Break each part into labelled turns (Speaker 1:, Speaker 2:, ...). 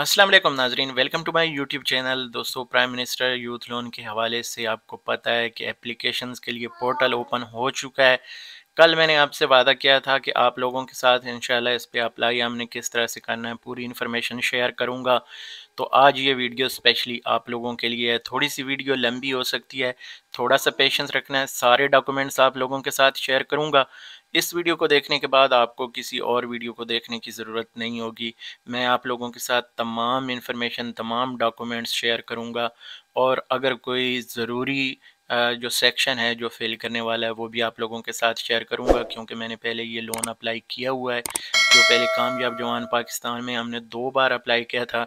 Speaker 1: असलम नाजरीन welcome to my YouTube channel दोस्तों prime minister youth loan के हवाले से आपको पता है कि एप्लीकेशन के लिए पोर्टल ओपन हो चुका है कल मैंने आपसे वादा किया था कि आप लोगों के साथ शाला इस पर अप्लाई हमने किस तरह से करना है पूरी इन्फॉर्मेशन शेयर करूँगा तो आज ये वीडियो स्पेशली आप लोगों के लिए है थोड़ी सी वीडियो लंबी हो सकती है थोड़ा सा पेशेंस रखना है सारे डॉक्यूमेंट्स आप लोगों के साथ शेयर करूँगा इस वीडियो को देखने के बाद आपको किसी और वीडियो को देखने की ज़रूरत नहीं होगी मैं आप लोगों के साथ तमाम इन्फॉर्मेशन तमाम डॉक्यूमेंट्स शेयर करूँगा और अगर कोई ज़रूरी जो सेक्शन है जो फेल करने वाला है वो भी आप लोगों के साथ शेयर करूंगा क्योंकि मैंने पहले ये लोन अप्लाई किया हुआ है जो पहले कामयाब जवान पाकिस्तान में हमने दो बार अप्लाई किया था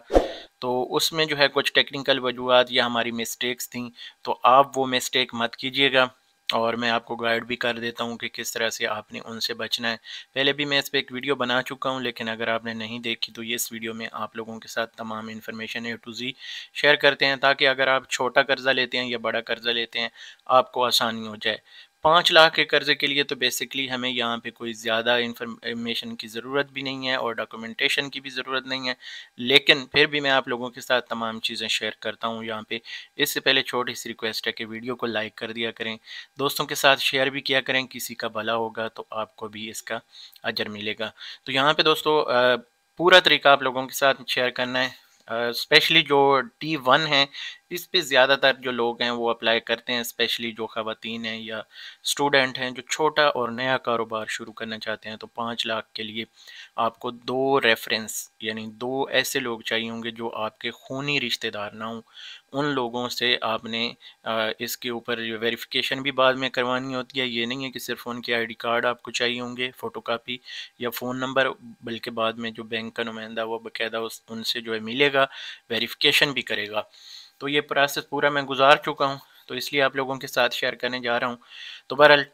Speaker 1: तो उसमें जो है कुछ टेक्निकल वजूहत या हमारी मिस्टेक्स थी तो आप वो मिस्टेक मत कीजिएगा और मैं आपको गाइड भी कर देता हूँ कि किस तरह से आपने उनसे बचना है पहले भी मैं इस पर एक वीडियो बना चुका हूँ लेकिन अगर आपने नहीं देखी तो ये इस वीडियो में आप लोगों के साथ तमाम information A to Z share करते हैं ताकि अगर आप छोटा कर्ज़ा लेते हैं या बड़ा कर्ज़ा लेते हैं आपको आसानी हो जाए पाँच लाख के कर्ज़े के लिए तो बेसिकली हमें यहाँ पे कोई ज़्यादा इंफॉर्मेशन की ज़रूरत भी नहीं है और डॉक्यूमेंटेशन की भी ज़रूरत नहीं है लेकिन फिर भी मैं आप लोगों के साथ तमाम चीज़ें शेयर करता हूँ यहाँ पे इससे पहले छोटी सी रिक्वेस्ट है कि वीडियो को लाइक कर दिया करें दोस्तों के साथ शेयर भी किया करें किसी का भला होगा तो आपको भी इसका अजर मिलेगा तो यहाँ पर दोस्तों पूरा तरीका आप लोगों के साथ शेयर करना है स्पेशली uh, जो टी वन है इस पे ज़्यादातर जो लोग हैं वो अप्लाई करते हैं स्पेशली जो ख़वातीन हैं या स्टूडेंट हैं जो छोटा और नया कारोबार शुरू करना चाहते हैं तो पाँच लाख के लिए आपको दो रेफरेंस यानी दो ऐसे लोग चाहिए होंगे जो आपके खूनी रिश्तेदार ना हों उन लोगों से आपने इसके ऊपर वेरिफिकेशन भी बाद में करवानी होती है ये नहीं है कि सिर्फ उनके डी कार्ड आपको चाहिए होंगे कापी या फ़ोन नंबर बल्कि बाद में जो बैंक का नुमाइंदा वो बाकायदा उस उनसे जो है मिलेगा वेरीफिकेशन भी करेगा तो ये प्रोसेस पूरा मैं गुजार चुका हूँ तो इसलिए आप लोगों के साथ शेयर करने जा रहा हूँ तो बहरहाल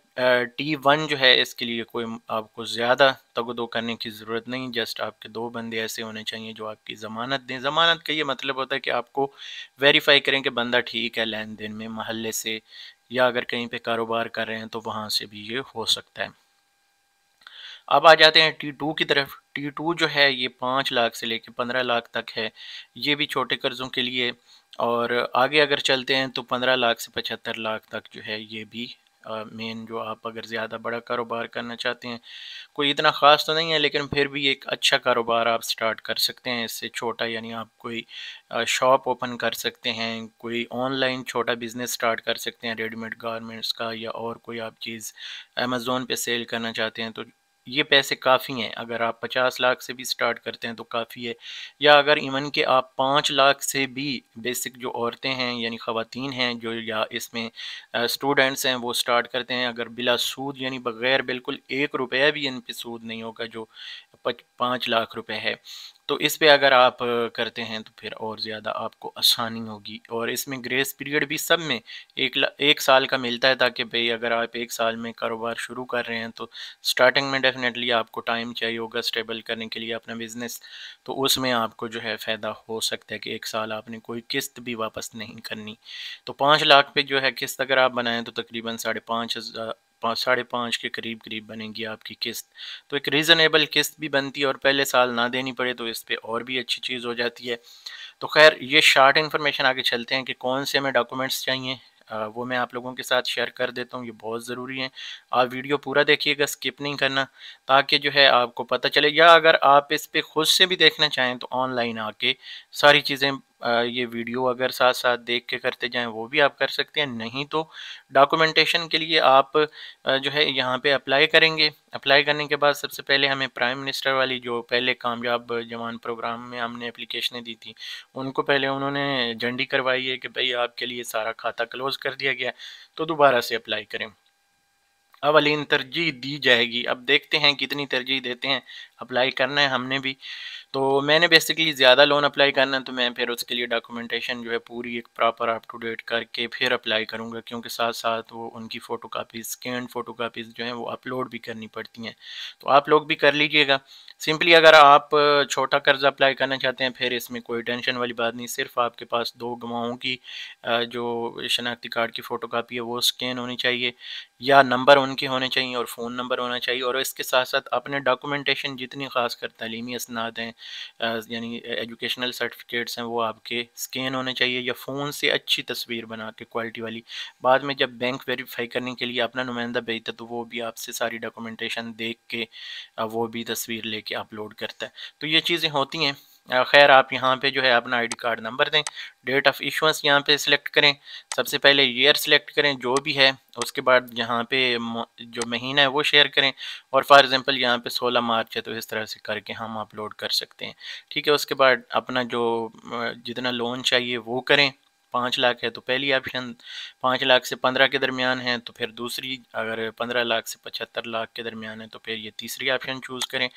Speaker 1: टी वन जो है इसके लिए कोई आपको ज़्यादा तगदो करने की ज़रूरत नहीं जस्ट आपके दो बंदे ऐसे होने चाहिए जो आपकी ज़मानत दें ज़मानत का ये मतलब होता है कि आपको वेरीफाई करें कि बंदा ठीक है लेन देन में महल्ले से या अगर कहीं पर कारोबार कर रहे हैं तो वहाँ से भी ये हो सकता है अब आ जाते हैं टी टू की तरफ टी टू जो है ये पाँच लाख से लेकर पंद्रह लाख तक है ये भी छोटे कर्ज़ों के लिए और आगे अगर चलते हैं तो पंद्रह लाख से पचहत्तर लाख तक जो है ये भी मेन जो आप अगर ज़्यादा बड़ा कारोबार करना चाहते हैं कोई इतना ख़ास तो नहीं है लेकिन फिर भी एक अच्छा कारोबार आप स्टार्ट कर सकते हैं इससे छोटा यानी आप कोई शॉप ओपन कर सकते हैं कोई ऑनलाइन छोटा बिज़नेस स्टार्ट कर सकते हैं रेडीमेड गारमेंट्स का या और कोई आप चीज़ अमेज़ोन पे सेल करना चाहते हैं तो ये पैसे काफ़ी हैं अगर आप पचास लाख से भी स्टार्ट करते हैं तो काफ़ी है या अगर इवन के आप पाँच लाख से भी बेसिक जो औरतें हैं यानी ख़वान हैं जो या इसमें स्टूडेंट्स हैं वो स्टार्ट करते हैं अगर बिला सूद यानी बग़ैर बिल्कुल एक रुपया भी इन पर सूद नहीं होगा जो पाँच लाख रुपये है तो इस पे अगर आप करते हैं तो फिर और ज़्यादा आपको आसानी होगी और इसमें ग्रेस पीरियड भी सब में एक एक साल का मिलता है ताकि भाई अगर आप एक साल में कारोबार शुरू कर रहे हैं तो स्टार्टिंग में डेफिनेटली आपको टाइम चाहिए होगा स्टेबल करने के लिए अपना बिज़नेस तो उसमें आपको जो है फ़ायदा हो सकता है कि एक साल आपने कोई किस्त भी वापस नहीं करनी तो पाँच लाख पे जो है किस्त अगर आप बनाएं तो तकरीबन साढ़े पाँच पाँच साढ़े पाँच के करीब करीब बनेगी आपकी किस्त तो एक रीज़नेबल किस्त भी बनती है और पहले साल ना देनी पड़े तो इस पर और भी अच्छी चीज़ हो जाती है तो खैर ये शार्ट इन्फॉर्मेशन आगे चलते हैं कि कौन से हमें डॉक्यूमेंट्स चाहिए वो मैं आप लोगों के साथ शेयर कर देता हूँ ये बहुत ज़रूरी है आप वीडियो पूरा देखिएगा स्किप नहीं करना ताकि जो है आपको पता चले या अगर आप इस पर खुद से भी देखना चाहें तो ऑनलाइन आके सारी चीज़ें ये वीडियो अगर साथ साथ देख के करते जाएं वो भी आप कर सकते हैं नहीं तो डॉक्यूमेंटेशन के लिए आप जो है यहाँ पे अप्लाई करेंगे अप्लाई करने के बाद सबसे पहले हमें प्राइम मिनिस्टर वाली जो पहले कामयाब जवान प्रोग्राम में हमने अप्लीकेशनें दी थी उनको पहले उन्होंने झंडी करवाई है कि भाई आपके लिए सारा खाता क्लोज़ कर दिया गया तो दोबारा से अप्लाई करें अवलिन तरजीह दी जाएगी अब देखते हैं कितनी तरजीह देते हैं अप्लाई करना है हमने भी तो मैंने बेसिकली ज़्यादा लोन अप्लाई करना है तो मैं फिर उसके लिए डॉक्यूमेंटेशन जो है पूरी एक प्रॉपर अप टू डेट करके फिर अप्लाई करूँगा क्योंकि साथ साथ वो उनकी photo copies scanned photo copies जो हैं वो अपलोड भी करनी पड़ती हैं तो आप लोग भी कर लीजिएगा सिंपली अगर आप छोटा कर्ज़ अप्लाई करना चाहते हैं फिर इसमें कोई टेंशन वाली बात नहीं सिर्फ आपके पास दो गवाहों की जो शनाख्ती कार्ड की फ़ोटो कापी है वो स्कैन होनी चाहिए या नंबर उनके होने चाहिए और फ़ोन नंबर होना चाहिए और इसके साथ साथ अपने डॉक्यूमेंटेशन जितनी ख़ास कर तलीमी असनाद हैं यानी एजुकेशनल सर्टिफिकेट्स हैं वो आपके स्कैन होने चाहिए या फ़ोन से अच्छी तस्वीर बना के क्वालिटी वाली बाद में जब बैंक वेरीफाई करने के लिए अपना नुमाइंदा भेजता तो वो भी आपसे सारी डॉक्यूमेंटेशन देख के वो भी तस्वीर लेके अपलोड करता है तो ये चीज़ें होती हैं खैर आप यहाँ पे जो है अपना आईडी कार्ड नंबर दें डेट ऑफ इशुंस यहाँ पे सिलेक्ट करें सबसे पहले ईयर सिलेक्ट करें जो भी है उसके बाद यहाँ पे जो महीना है वो शेयर करें और फॉर एग्जांपल यहाँ पे 16 मार्च है तो इस तरह से करके हम अपलोड कर सकते हैं ठीक है उसके बाद अपना जो जितना लोन चाहिए वो करें पाँच लाख है तो पहली ऑप्शन पाँच लाख से पंद्रह के दरमियान है तो फिर दूसरी अगर पंद्रह लाख से पचहत्तर लाख के दरमियान है तो फिर ये तीसरी ऑप्शन चूज़ करें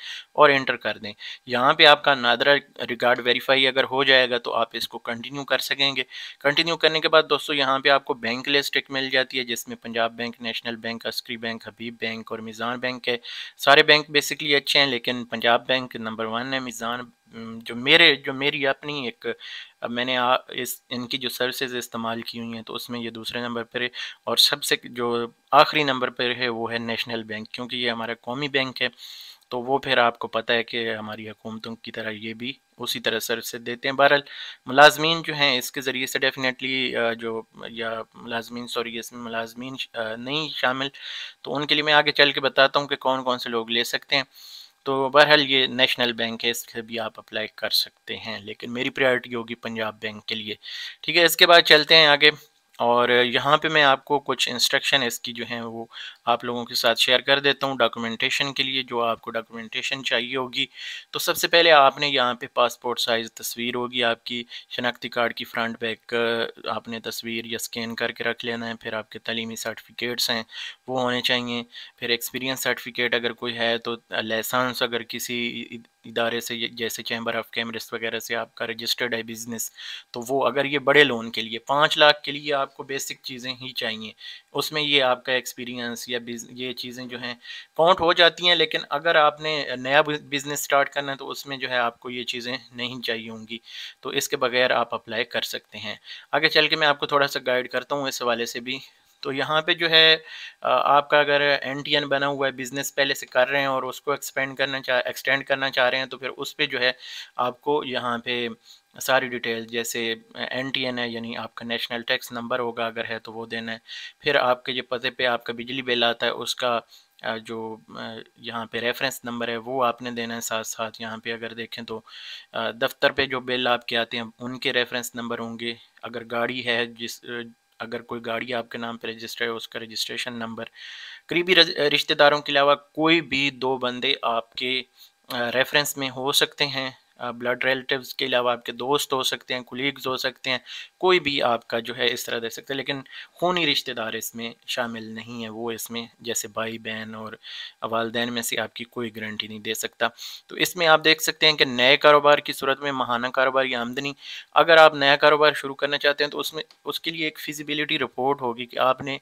Speaker 1: और एंटर कर दें यहाँ पे आपका नादरा रिकार्ड वेरीफाई अगर हो जाएगा तो आप इसको कंटिन्यू कर सकेंगे कंटिन्यू करने के बाद दोस्तों यहाँ पर आपको बैंक लिस्ट एक मिल जाती है जिसमें Punjab bank national bank Askari bank Habib bank और मिज़ान बैंक है सारे बैंक बेसिकली अच्छे हैं लेकिन पंजाब बैंक नंबर वन है मिज़ान जो मेरे जो मेरी अपनी एक मैंने आ, इस इनकी जो सर्विसेज इस्तेमाल की हुई हैं तो उसमें ये दूसरे नंबर पर है और सबसे जो आखिरी नंबर पर है वो है नेशनल बैंक क्योंकि ये हमारा कौमी बैंक है तो वो फिर आपको पता है कि हमारी हुकूमतों की तरह ये भी उसी तरह सर्विस देते हैं बहरहाल मुलाजमीन जो हैं इसके ज़रिए से डेफिनेटली जो या मुलाजमीन सॉरी इसमें मुलाजमीन नहीं शामिल तो उनके लिए मैं आगे चल के बताता हूँ कि कौन कौन से लोग ले सकते हैं तो बहरहाल ये नेशनल बैंक है इसके भी आप अप्लाई कर सकते हैं लेकिन मेरी प्रायोरिटी होगी पंजाब बैंक के लिए ठीक है इसके बाद चलते हैं आगे और यहाँ पे मैं आपको कुछ इंस्ट्रक्शन इसकी जो है वो आप लोगों के साथ शेयर कर देता हूँ डॉक्यूमेंटेशन के लिए जो आपको डॉक्यूमेंटेशन चाहिए होगी तो सबसे पहले आपने यहाँ पे पासपोर्ट साइज़ तस्वीर होगी आपकी शनाख्ती कार्ड की फ्रंट बैक आपने तस्वीर या स्कैन करके रख लेना है फिर आपके तलीमी सर्टिफिकेट्स हैं वो होने चाहिए फिर एक्सपीरियंस सर्टिफिकेट अगर कोई है तो लाइसेंस अगर किसी इदारे से जैसे चैम्बर ऑफ कैमरस वगैरह से आपका रजिस्टर्ड है बिज़नेस तो वो अगर ये बड़े लोन के लिए पाँच लाख के लिए आपको बेसिक चीज़ें ही चाहिए उसमें ये आपका एक्सपीरियंस या ये चीज़ें जो हैं काउंट हो जाती हैं लेकिन अगर आपने नया बिज़नेस स्टार्ट करना है तो उसमें जो है आपको ये चीज़ें नहीं चाहिए होंगी तो इसके बगैर आप अप्लाई कर सकते हैं आगे चल के मैं आपको थोड़ा सा गाइड करता हूँ इस हवाले से भी तो यहाँ पे जो है आपका अगर एन टी एन बना हुआ है बिज़नेस पहले से कर रहे हैं और उसको एक्सपेंड करना चाह एक्सटेंड करना चाह रहे हैं तो फिर उस पर जो है आपको यहाँ पे सारी डिटेल जैसे एन टी एन है यानी आपका नेशनल टैक्स नंबर होगा अगर है तो वो देना है फिर आपके जो पते पे आपका बिजली बिल आता है उसका जो यहाँ पे रेफरेंस नंबर है वो आपने देना है साथ साथ यहाँ पे अगर देखें तो दफ्तर पे जो बिल आपके आते हैं उनके रेफरेंस नंबर होंगे अगर गाड़ी है जिस अगर कोई गाड़ी आपके नाम पर रजिस्टर है उसका रजिस्ट्रेशन नंबर करीबी रिश्तेदारों के अलावा कोई भी दो बंदे आपके रेफरेंस में हो सकते हैं ब्लड रिलेटिव्स के अलावा आपके दोस्त हो सकते हैं कुलीग्स हो सकते हैं कोई भी आपका जो है इस तरह दे सकता है लेकिन खूनी रिश्तेदार इसमें शामिल नहीं है वो इसमें जैसे भाई बहन और वालदेन में से आपकी कोई गारंटी नहीं दे सकता तो इसमें आप देख सकते हैं कि नए कारोबार की सूरत में महाना कारोबार या आमदनी अगर आप नया कारोबार शुरू करना चाहते हैं तो उसमें उसके लिए एक फिजिबिलिटी रिपोर्ट होगी कि आपने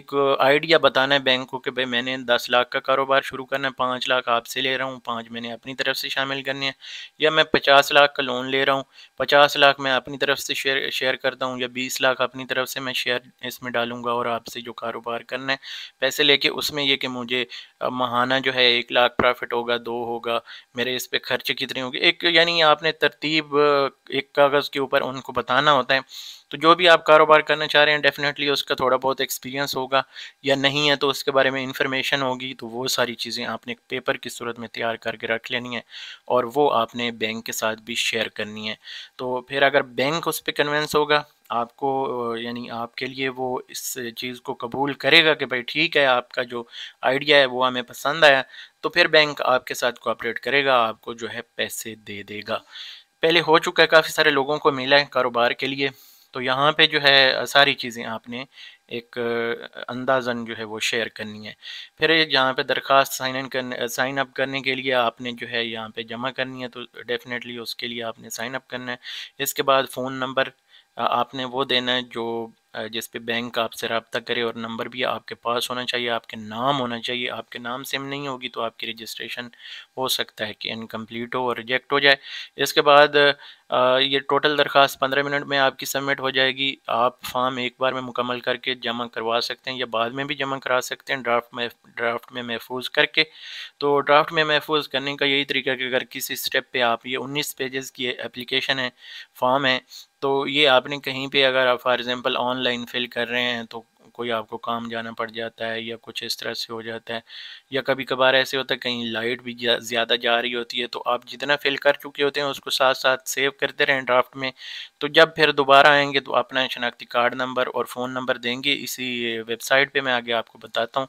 Speaker 1: एक आइडिया बताना है बैंक को कि भाई मैंने दस लाख का कारोबार शुरू करना है पाँच लाख आपसे ले रहा हूँ पाँच मैंने अपनी तरफ से शामिल करने हैं या मैं पचास लाख का लोन ले रहा हूँ पचास लाख मैं अपनी तरफ से शेयर शेयर करता हूँ या बीस लाख अपनी तरफ से मैं शेयर इसमें डालूंगा और आपसे जो कारोबार करना है पैसे लेके उसमें ये कि मुझे महाना जो है एक लाख प्रॉफिट होगा दो होगा मेरे इस पर खर्चे कितने होंगे एक यानी आपने तरतीब एक कागज़ के ऊपर उनको बताना होता है तो जो भी आप कारोबार करना चाह रहे हैं डेफिनेटली उसका थोड़ा बहुत एक्सपीरियंस होगा या नहीं है तो उसके बारे में इंफॉर्मेशन होगी तो वो सारी चीज़ें आपने एक पेपर की सूरत में तैयार करके रख लेनी है और वो आपने बैंक के साथ भी शेयर करनी है तो फिर अगर बैंक उस पर कन्वेंस होगा आपको यानी आपके लिए वो इस चीज़ को कबूल करेगा कि भाई ठीक है आपका जो आइडिया है वो हमें पसंद आया तो फिर बैंक आपके साथ कोऑपरेट करेगा आपको जो है पैसे दे देगा पहले हो चुका है काफ़ी सारे लोगों को मिला है कारोबार के लिए तो यहाँ पे जो है सारी चीज़ें आपने एक अंदाजन जो है वो शेयर करनी है फिर यहाँ पे दरख्वास्त साइन इन करने साइन अप करने के लिए आपने जो है यहाँ पे जमा करनी है तो डेफिनेटली उसके लिए आपने साइन अप करना है इसके बाद फ़ोन नंबर आपने वो देना है जो जिस पे बैंक आपसे रबता करे और नंबर भी आपके पास होना चाहिए आपके नाम होना चाहिए आपके नाम सेम नहीं होगी तो आपकी रजिस्ट्रेशन हो सकता है कि इनकम्प्लीट हो और रिजेक्ट हो जाए इसके बाद ये टोटल दरख्वास्त पंद्रह मिनट में आपकी सबमिट हो जाएगी आप फॉर्म एक बार में मुकम्मल करके जमा करवा सकते हैं या बाद में भी जमा करा सकते हैं ड्राफ्ट में ड्राफ्ट में महफूज करके तो ड्राफ्ट में महफूज करने का यही तरीका कि अगर किसी स्टेप पे आप ये 19 पेजेस की एप्लीकेशन है फॉर्म है तो ये आपने कहीं पे अगर आप फॉर एग्ज़ाम्पल ऑनलाइन फिल कर रहे हैं तो कोई आपको काम जाना पड़ जाता है या कुछ इस तरह से हो जाता है या कभी कभार ऐसे होता है कहीं लाइट भी ज़्यादा जा रही होती है तो आप जितना फिल कर चुके होते हैं उसको साथ साथ सेव करते रहें ड्राफ्ट में तो जब फिर दोबारा आएंगे तो अपना शनाख्ती कार्ड नंबर और फ़ोन नंबर देंगे इसी वेबसाइट पर मैं आगे आपको बताता हूँ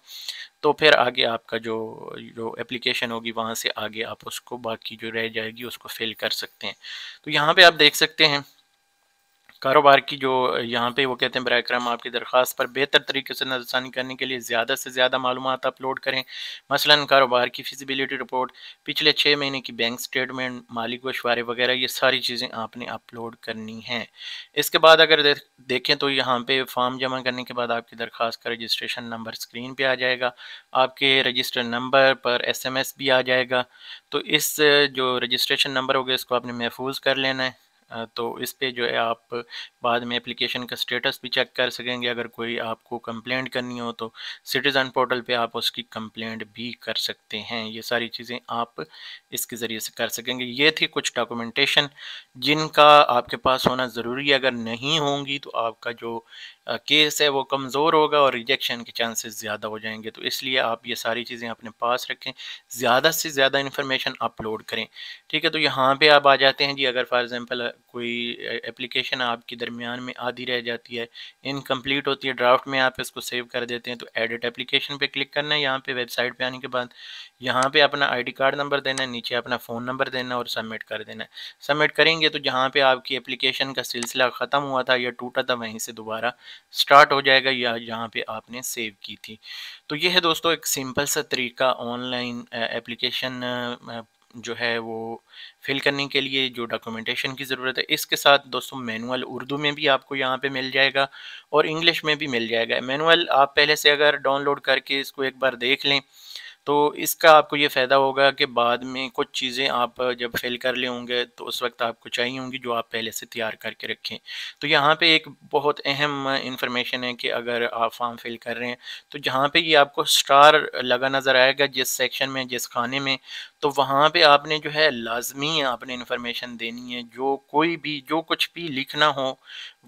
Speaker 1: तो फिर आगे आपका जो जो एप्लीकेशन होगी वहाँ से आगे आप उसको बाकी जो रह जाएगी उसको फिल कर सकते हैं तो यहाँ पर आप देख सकते हैं कारोबार की जो यहाँ पे वो कहते हैं बर करम आपकी दरख्वास्त पर बेहतर तरीके से नजरसानी करने के लिए ज़्यादा से ज़्यादा मालूम अपलोड करें मसला कारोबार की फिजिबिलिटी रिपोर्ट पिछले छः महीने की बैंक स्टेटमेंट मालिक वशवारे वगैरह ये सारी चीज़ें आपने अपलोड करनी हैं इसके बाद अगर दे, देखें तो यहाँ पर फॉर्म जमा करने के बाद आपकी दरख्वास्त का रजिस्ट्रेशन नंबर स्क्रीन पर आ जाएगा आपके रजिस्टर नंबर पर एस भी आ जाएगा तो इस जो रजिस्ट्रेशन नंबर हो गया इसको आपने महफूज कर लेना है तो इस पर जो है आप बाद में एप्लीकेशन का स्टेटस भी चेक कर सकेंगे अगर कोई आपको कंप्लेंट करनी हो तो सिटीज़न पोर्टल पे आप उसकी कंप्लेंट भी कर सकते हैं ये सारी चीज़ें आप इसके ज़रिए से कर सकेंगे ये थी कुछ डॉक्यूमेंटेशन जिनका आपके पास होना ज़रूरी है अगर नहीं होंगी तो आपका जो केस है वो कमज़ोर होगा और रिजेक्शन के चांसेस ज़्यादा हो जाएंगे तो इसलिए आप ये सारी चीज़ें अपने पास रखें ज़्यादा से ज़्यादा इन्फॉर्मेशन अपलोड करें ठीक है तो यहाँ पे आप आ जाते हैं जी अगर फॉर एग्ज़ाम्पल कोई एप्लीकेशन आपके दरमियान में आधी रह जाती है इनकम्प्लीट होती है ड्राफ्ट में आप इसको सेव कर देते हैं तो एडिट एप्लीकेशन पे क्लिक करना है यहाँ पे वेबसाइट पे आने के बाद यहाँ पे अपना आईडी कार्ड नंबर देना है नीचे अपना फ़ोन नंबर देना और सबमिट कर देना है सबमिट करेंगे तो जहाँ पर आपकी एप्लीकेशन का सिलसिला ख़त्म हुआ था या टूटा था वहीं से दोबारा स्टार्ट हो जाएगा या जहाँ पर आपने सेव की थी तो ये है दोस्तों एक सिंपल सा तरीका ऑनलाइन एप्लीकेशन जो है वो फिल करने के लिए जो डॉक्यूमेंटेशन की ज़रूरत है इसके साथ दोस्तों मैनुअल उर्दू में भी आपको यहाँ पे मिल जाएगा और इंग्लिश में भी मिल जाएगा मैनुअल आप पहले से अगर डाउनलोड करके इसको एक बार देख लें तो इसका आपको ये फ़ायदा होगा कि बाद में कुछ चीज़ें आप जब फेल कर ले होंगे तो उस वक्त आपको चाहिए होंगी जो आप पहले से तैयार करके रखें तो यहाँ पे एक बहुत अहम इन्फॉर्मेशन है कि अगर आप फॉर्म फिल कर रहे हैं तो जहाँ पे ये आपको स्टार लगा नज़र आएगा जिस सेक्शन में जिस खाने में तो वहाँ पर आपने जो है लाजमी आपने इन्फॉर्मेशन देनी है जो कोई भी जो कुछ भी लिखना हो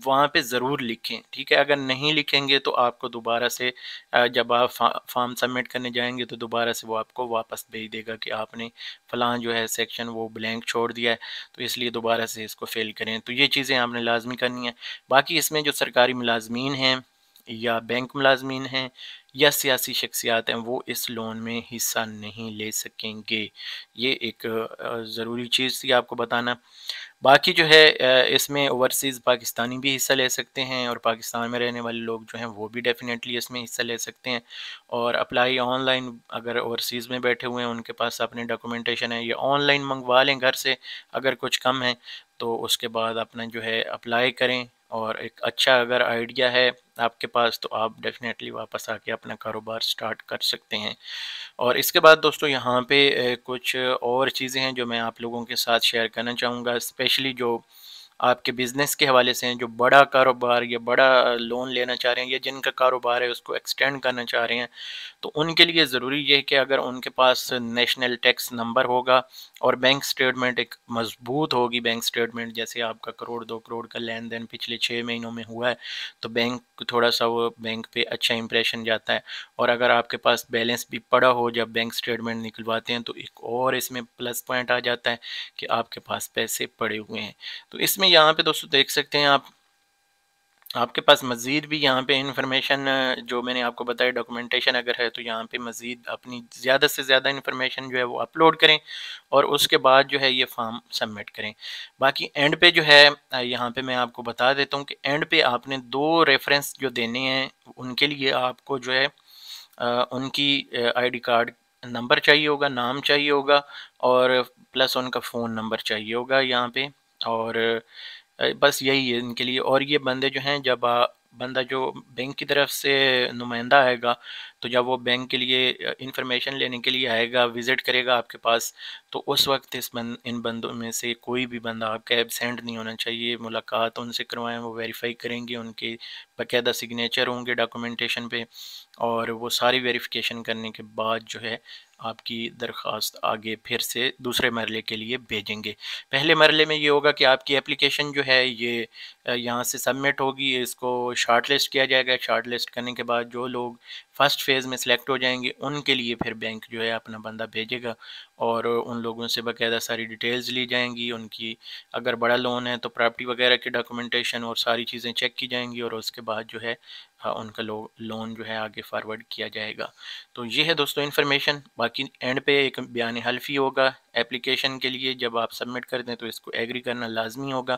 Speaker 1: वहाँ पर ज़रूर लिखें ठीक है अगर नहीं लिखेंगे तो आपको दोबारा से जब आप फॉर्म सबमिट करने जाएंगे तो दोबारा दोबारा से वो आपको वापस भेज देगा कि आपने फलान जो है सेक्शन वो ब्लैंक छोड़ दिया है तो इसलिए दोबारा से इसको फ़ेल करें तो ये चीज़ें आपने लाजमी करनी है बाकी इसमें जो सरकारी मुलाजमीन हैं या बैंक मुलाजमीन हैं या सियासी शख्सियात हैं वो इस लोन में हिस्सा नहीं ले सकेंगे ये एक ज़रूरी चीज़ थी आपको बताना बाकी जो है इसमें ओवरसीज़ पाकिस्तानी भी हिस्सा ले सकते हैं और पाकिस्तान में रहने वाले लोग जो हैं वो भी डेफिनेटली इसमें हिस्सा ले सकते हैं और अप्लाई ऑनलाइन अगर ओवरसीज़ में बैठे हुए हैं उनके पास अपने डॉक्यूमेंटेशन है ये ऑनलाइन मंगवा लें घर से अगर कुछ कम है तो उसके बाद अपना जो है अप्लाई करें और एक अच्छा अगर आइडिया है आपके पास तो आप डेफिनेटली वापस आके अपना कारोबार स्टार्ट कर सकते हैं और इसके बाद दोस्तों यहाँ पे कुछ और चीज़ें हैं जो मैं आप लोगों के साथ शेयर करना चाहूँगा स्पेशली जो आपके बिज़नेस के हवाले से हैं जो बड़ा कारोबार या बड़ा लोन लेना चाह रहे हैं या जिनका कारोबार है उसको एक्सटेंड करना चाह रहे हैं तो उनके लिए ज़रूरी यह है कि अगर उनके पास नेशनल टैक्स नंबर होगा और बैंक स्टेटमेंट एक मजबूत होगी बैंक स्टेटमेंट जैसे आपका करोड़ दो करोड़ का लेन देन पिछले छः महीनों में हुआ है तो बैंक थोड़ा सा वो बैंक पे अच्छा इंप्रेशन जाता है और अगर आपके पास बैलेंस भी पड़ा हो जब बैंक स्टेटमेंट निकलवाते हैं तो एक और इसमें प्लस पॉइंट आ जाता है कि आपके पास पैसे पड़े हुए हैं तो इसमें यहाँ पर दोस्तों देख सकते हैं आप आपके पास मज़ीद भी यहाँ पे इंफॉर्मेशन जो मैंने आपको बताया डॉक्यूमेंटेशन अगर है तो यहाँ पे मज़ीद अपनी ज़्यादा से ज़्यादा इन्फॉर्मेशन जो है वो अपलोड करें और उसके बाद जो है ये फॉर्म सबमिट करें बाकी एंड पे जो है यहाँ पे मैं आपको बता देता हूँ कि एंड पे आपने दो रेफरेंस जो देने हैं उनके लिए आपको जो है उनकी आई कार्ड नंबर चाहिए होगा नाम चाहिए होगा और प्लस उनका फ़ोन नंबर चाहिए होगा यहाँ पर और बस यही है इनके लिए और ये बंदे जो हैं जब बंदा जो बैंक की तरफ से नुमाइंदा आएगा तो जब वो बैंक के लिए इंफॉर्मेशन लेने के लिए आएगा विज़िट करेगा आपके पास तो उस वक्त इस बंद इन बंदों में से कोई भी बंदा आपका एबसेंट नहीं होना चाहिए मुलाकात उनसे करवाएं वो वेरीफाई करेंगे उनके बाकायदा सिग्नेचर होंगे डॉक्यूमेंटेशन पे और वो सारी वेरीफिकेशन करने के बाद जो है आपकी दरख्वास्त आगे फिर से दूसरे मरले के लिए भेजेंगे पहले मरले में ये होगा कि आपकी एप्लीकेशन जो है ये यहाँ से सबमिट होगी इसको शार्ट लिस्ट किया जाएगा शार्ट लिस्ट करने के बाद जो लोग फर्स्ट फेज़ में सेलेक्ट हो जाएंगे उनके लिए फिर बैंक जो है अपना बंदा भेजेगा और उन लोगों से बाकायदा सारी डिटेल्स ली जाएंगी उनकी अगर बड़ा लोन है तो प्रॉपर्टी वगैरह की डॉक्यूमेंटेशन और सारी चीज़ें चेक की जाएंगी और उसके बाद जो है उनका लो, लोन जो है आगे फारवर्ड किया जाएगा तो ये है दोस्तों इन्फॉर्मेशन बाकी एंड पे एक बयान हल्फी होगा एप्लीकेशन के लिए जब आप सबमिट कर दें तो इसको एग्री करना लाजमी होगा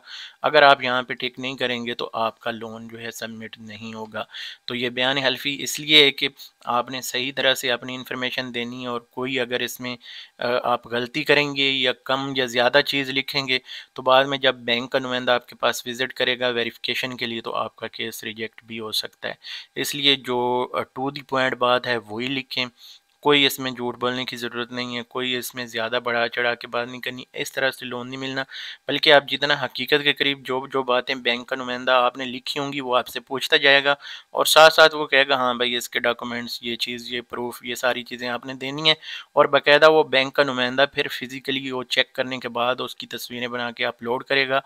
Speaker 1: अगर आप यहाँ पे टिक नहीं करेंगे तो आपका लोन जो है सबमिट नहीं होगा तो ये बयान हल्फी इसलिए है कि आपने सही तरह से अपनी इन्फॉर्मेशन देनी है और कोई अगर इसमें आप गलती करेंगे या कम या ज़्यादा चीज़ लिखेंगे तो बाद में जब बैंक का नुमाइंदा आपके पास विज़िट करेगा वेरीफिकेशन के लिए तो आपका केस रिजेक्ट भी हो सकता है इसलिए जो टू दी पॉइंट बात है वही लिखें कोई इसमें झूठ बोलने की ज़रूरत नहीं है कोई इसमें ज़्यादा बढ़ा चढ़ा के बात नहीं करनी इस तरह से लोन नहीं मिलना बल्कि आप जितना हकीकत के करीब जो जो बातें बैंक का नुमाइंदा आपने लिखी होंगी वो आपसे पूछता जाएगा और साथ साथ वो कहेगा हाँ भाई इसके डॉक्यूमेंट्स ये चीज़ ये प्रूफ ये सारी चीज़ें आपने देनी है और बाकायदा वो बैंक का नुमाइंदा फिर फिज़िकली वो चेक करने के बाद उसकी तस्वीरें बना के अपलोड करेगा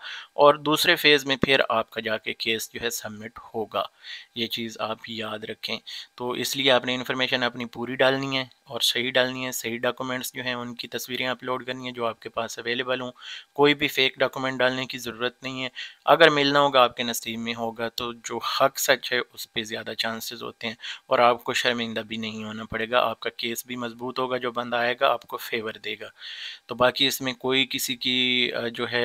Speaker 1: और दूसरे फेज़ में फिर आपका जाके केस जो है सबमिट होगा ये चीज़ आप याद रखें तो इसलिए आपने इन्फॉर्मेशन अपनी पूरी डालनी है हैं और सही डालनी है सही डॉक्यूमेंट्स जो हैं उनकी तस्वीरें अपलोड करनी है जो आपके पास अवेलेबल हों कोई भी फेक डॉक्यूमेंट डालने की ज़रूरत नहीं है अगर मिलना होगा आपके नसीब में होगा तो जो हक सच है उस पर ज़्यादा चांसेस होते हैं और आपको शर्मिंदा भी नहीं होना पड़ेगा आपका केस भी मजबूत होगा जो बंदा आएगा आपको फेवर देगा तो बाकी इसमें कोई किसी की जो है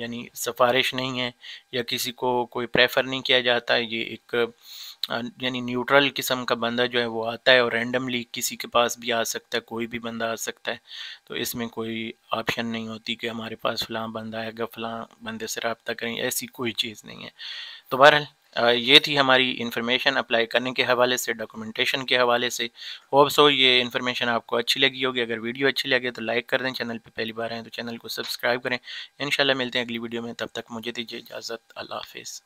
Speaker 1: यानी सिफारिश नहीं है या किसी को कोई प्रेफर नहीं किया जाता ये एक यानी न्यूट्रल किस्म का बंदा जो है वो आता है और रैंडमली किसी के पास भी आ सकता है कोई भी बंदा आ सकता है तो इसमें कोई ऑप्शन नहीं होती कि हमारे पास फ़लाँ बंदा है फलां बंदे से रबता करें ऐसी कोई चीज़ नहीं है तो बहरहाल ये थी हमारी इन्फॉर्मेशन अप्लाई करने के हवाले से डॉक्यूमेंटेशन के हवाले से होप सो ये इन्फॉर्मेशन आपको अच्छी लगी होगी अगर वीडियो अच्छी लगे तो लाइक कर दें चैनल पे पहली बार आए तो चैनल को सब्सक्राइब करें इन मिलते हैं अगली वीडियो में तब तक मुझे दीजिए इजाज़त अल्लाह हाफिज़